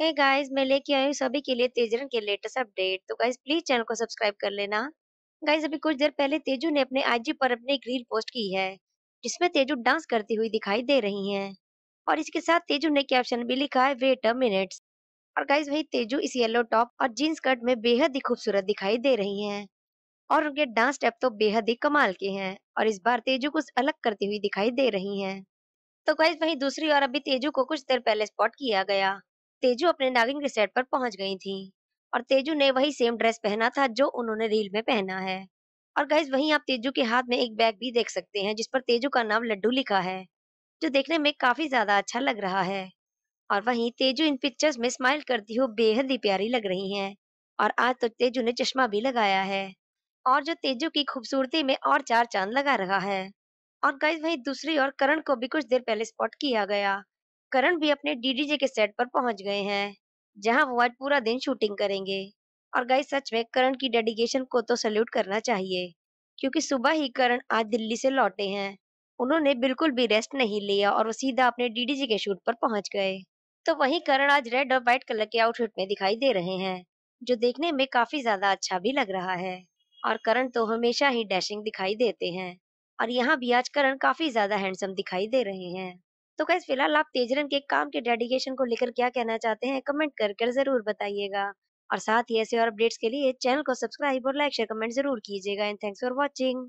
हे hey guys मैं लेके आई हूँ सभी के लिए तेजरन के लेटेस्ट अपडेट तो गाइस प्लीज चैनल को सब्सक्राइब कर लेना गाइस अभी कुछ देर पहले तेजू ने अपने आईजी पर अपनी एक रील पोस्ट की है जिसमें तेजू डांस करती हुई दिखाई दे रही हैं और इसके साथ तेजू ने कैप्शन भी लिखा है वेट अ मिनट्स और गाइज वही तेजू इस येलो टॉप और जीन्स कट में बेहद ही खूबसूरत दिखाई दे रही है और उनके डांस स्टेप तो बेहद ही कमाल के हैं और इस बार तेजू कुछ अलग करती हुई दिखाई दे रही है तो गाइज वही दूसरी और अभी तेजू को कुछ देर पहले स्पॉट किया गया तेजू अपने नागिन के सेट पर पहुंच गई थी और तेजू ने वही सेम ड्रेस पहना था जो उन्होंने रील में पहना है और गैस वहीं आप तेजू के हाथ में एक बैग भी देख सकते हैं जिस पर तेजू का नाम लड्डू लिखा है जो देखने में काफी ज्यादा अच्छा लग रहा है और वहीं तेजू इन पिक्चर्स में स्माइल करती हुई बेहद ही प्यारी लग रही हैं और आज तो तेजू ने चश्मा भी लगाया है और जो तेजू की खूबसूरती में और चार चांद लगा रहा है और गैस वहीं दूसरी और करण को भी कुछ देर पहले स्पॉट किया गया करण भी अपने डीडीजे के सेट पर पहुंच गए हैं जहां वो आज पूरा दिन शूटिंग करेंगे और गाइस सच में करण की डेडिकेशन को तो सल्यूट करना चाहिए क्योंकि सुबह ही करण आज दिल्ली से लौटे हैं उन्होंने बिल्कुल भी रेस्ट नहीं लिया और वो सीधा अपने डीडीजे के शूट पर पहुंच गए तो वहीं करण आज रेड और व्हाइट कलर के आउटफिट में दिखाई दे रहे हैं जो देखने में काफी ज्यादा अच्छा भी लग रहा है और करण तो हमेशा ही डैशिंग दिखाई देते हैं और यहाँ भी आज करण काफी ज्यादा हैंडसम दिखाई दे रहे हैं तो कैसे फिलहाल आप तेजरन के काम के डेडिकेशन को लेकर क्या कहना चाहते हैं कमेंट कर कर जरूर बताइएगा और साथ ही ऐसे और अपडेट्स के लिए चैनल को सब्सक्राइब और लाइक शेयर कमेंट जरूर कीजिएगा एंड थैंक्स फॉर वॉचिंग